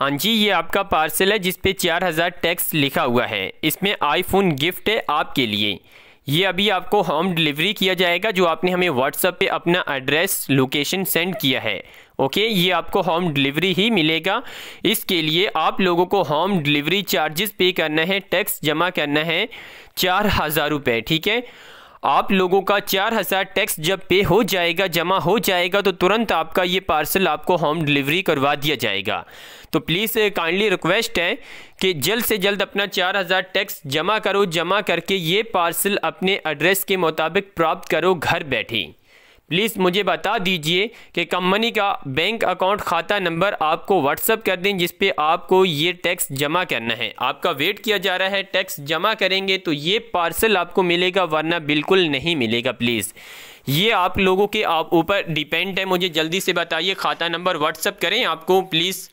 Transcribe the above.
हाँ जी ये आपका पार्सल है जिसपे चार हज़ार टैक्स लिखा हुआ है इसमें आईफोन गिफ्ट है आपके लिए ये अभी आपको होम डिलीवरी किया जाएगा जो आपने हमें व्हाट्सअप पे अपना एड्रेस लोकेशन सेंड किया है ओके ये आपको होम डिलीवरी ही मिलेगा इसके लिए आप लोगों को होम डिलीवरी चार्जेस पे करना है टैक्स जमा करना है चार हज़ार रुपये ठीक है आप लोगों का चार हज़ार टैक्स जब पे हो जाएगा जमा हो जाएगा तो तुरंत आपका ये पार्सल आपको होम डिलीवरी करवा दिया जाएगा तो प्लीज़ काइंडली रिक्वेस्ट है कि जल्द से जल्द अपना चार हज़ार टैक्स जमा करो जमा करके ये पार्सल अपने एड्रेस के मुताबिक प्राप्त करो घर बैठी प्लीज़ मुझे बता दीजिए कि कंपनी का बैंक अकाउंट खाता नंबर आपको व्हाट्सअप कर दें जिस पे आपको ये टैक्स जमा करना है आपका वेट किया जा रहा है टैक्स जमा करेंगे तो ये पार्सल आपको मिलेगा वरना बिल्कुल नहीं मिलेगा प्लीज़ ये आप लोगों के आप ऊपर डिपेंड है मुझे जल्दी से बताइए खाता नंबर व्हाट्सअप करें आपको प्लीज़